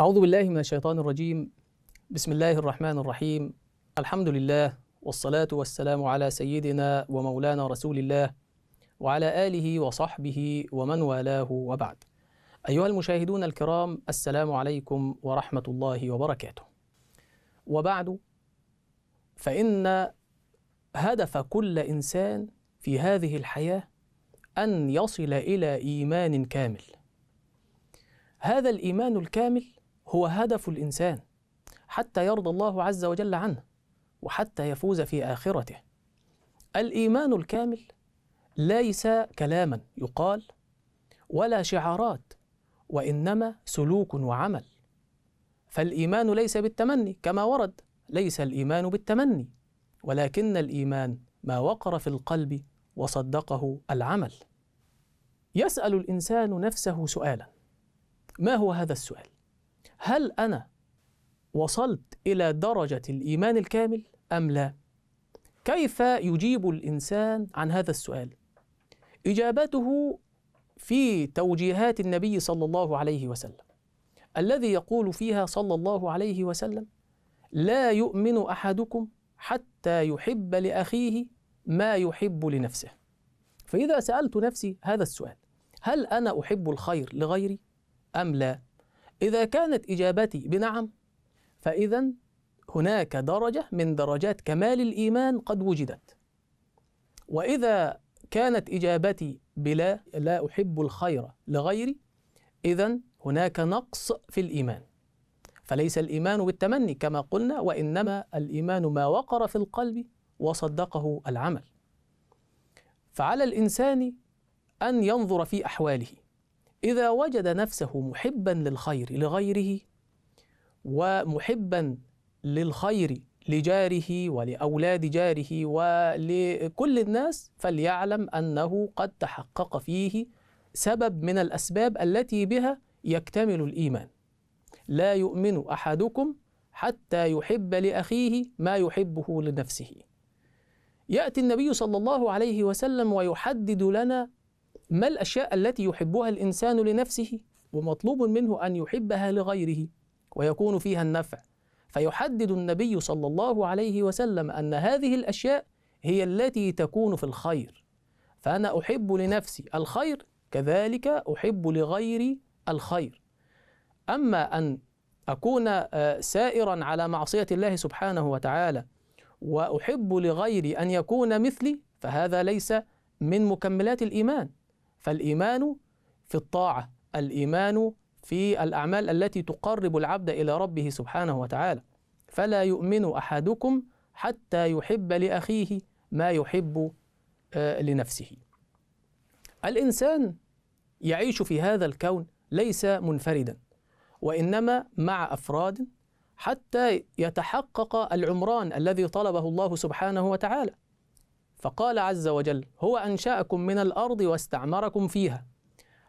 أعوذ بالله من الشيطان الرجيم بسم الله الرحمن الرحيم الحمد لله والصلاة والسلام على سيدنا ومولانا رسول الله وعلى آله وصحبه ومن والاه وبعد أيها المشاهدون الكرام السلام عليكم ورحمة الله وبركاته وبعد فإن هدف كل إنسان في هذه الحياة أن يصل إلى إيمان كامل هذا الإيمان الكامل هو هدف الإنسان حتى يرضى الله عز وجل عنه وحتى يفوز في آخرته الإيمان الكامل ليس كلاما يقال ولا شعارات وإنما سلوك وعمل فالإيمان ليس بالتمني كما ورد ليس الإيمان بالتمني ولكن الإيمان ما وقر في القلب وصدقه العمل يسأل الإنسان نفسه سؤالا ما هو هذا السؤال هل أنا وصلت إلى درجة الإيمان الكامل أم لا؟ كيف يجيب الإنسان عن هذا السؤال؟ إجابته في توجيهات النبي صلى الله عليه وسلم الذي يقول فيها صلى الله عليه وسلم لا يؤمن أحدكم حتى يحب لأخيه ما يحب لنفسه فإذا سألت نفسي هذا السؤال هل أنا أحب الخير لغيري أم لا؟ إذا كانت إجابتي بنعم فإذا هناك درجة من درجات كمال الإيمان قد وجدت وإذا كانت إجابتي بلا لا أحب الخير لغيري إذا هناك نقص في الإيمان فليس الإيمان بالتمني كما قلنا وإنما الإيمان ما وقر في القلب وصدقه العمل فعلى الإنسان أن ينظر في أحواله إذا وجد نفسه محبا للخير لغيره ومحبا للخير لجاره ولأولاد جاره ولكل الناس فليعلم أنه قد تحقق فيه سبب من الأسباب التي بها يكتمل الإيمان لا يؤمن أحدكم حتى يحب لأخيه ما يحبه لنفسه يأتي النبي صلى الله عليه وسلم ويحدد لنا ما الأشياء التي يحبها الإنسان لنفسه ومطلوب منه أن يحبها لغيره ويكون فيها النفع فيحدد النبي صلى الله عليه وسلم أن هذه الأشياء هي التي تكون في الخير فأنا أحب لنفسي الخير كذلك أحب لغيري الخير أما أن أكون آه، سائرا على معصية الله سبحانه وتعالى وأحب لغيري أن يكون مثلي فهذا ليس من مكملات الإيمان فالإيمان في الطاعة الإيمان في الأعمال التي تقرب العبد إلى ربه سبحانه وتعالى فلا يؤمن أحدكم حتى يحب لأخيه ما يحب آه، لنفسه الإنسان يعيش في هذا الكون ليس منفردا وإنما مع أفراد حتى يتحقق العمران الذي طلبه الله سبحانه وتعالى فقال عز وجل هو أنشأكم من الأرض واستعمركم فيها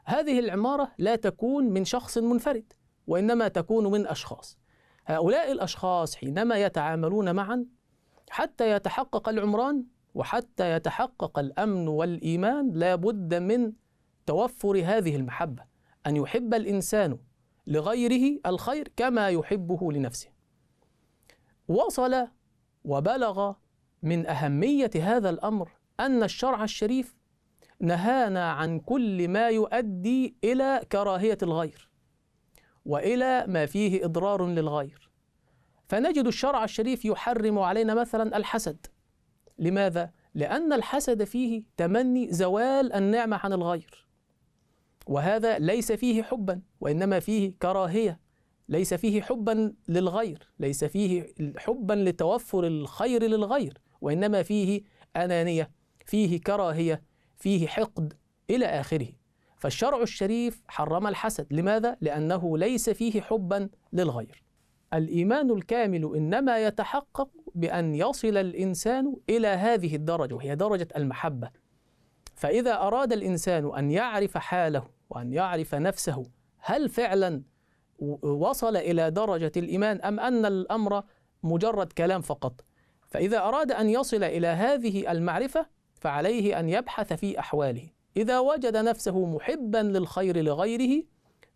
هذه العمارة لا تكون من شخص منفرد وإنما تكون من أشخاص هؤلاء الأشخاص حينما يتعاملون معا حتى يتحقق العمران وحتى يتحقق الأمن والإيمان لا بد من توفر هذه المحبة أن يحب الإنسان لغيره الخير كما يحبه لنفسه وصل وبلغ من أهمية هذا الأمر أن الشرع الشريف نهانا عن كل ما يؤدي إلى كراهية الغير وإلى ما فيه إضرار للغير فنجد الشرع الشريف يحرم علينا مثلا الحسد لماذا؟ لأن الحسد فيه تمني زوال النعمة عن الغير وهذا ليس فيه حبا وإنما فيه كراهية ليس فيه حبا للغير ليس فيه حبا لتوفر الخير للغير وإنما فيه أنانية فيه كراهية فيه حقد إلى آخره فالشرع الشريف حرم الحسد لماذا؟ لأنه ليس فيه حبا للغير الإيمان الكامل إنما يتحقق بأن يصل الإنسان إلى هذه الدرجة وهي درجة المحبة فإذا أراد الإنسان أن يعرف حاله وأن يعرف نفسه هل فعلا وصل إلى درجة الإيمان أم أن الأمر مجرد كلام فقط فإذا أراد أن يصل إلى هذه المعرفة فعليه أن يبحث في أحواله إذا وجد نفسه محبا للخير لغيره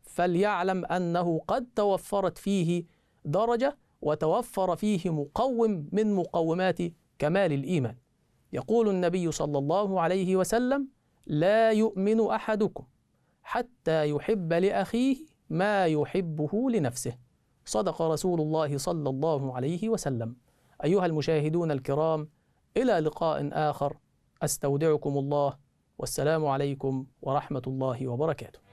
فليعلم أنه قد توفرت فيه درجة وتوفر فيه مقوم من مقومات كمال الإيمان يقول النبي صلى الله عليه وسلم لا يؤمن أحدكم حتى يحب لأخيه ما يحبه لنفسه صدق رسول الله صلى الله عليه وسلم أيها المشاهدون الكرام إلى لقاء آخر أستودعكم الله والسلام عليكم ورحمة الله وبركاته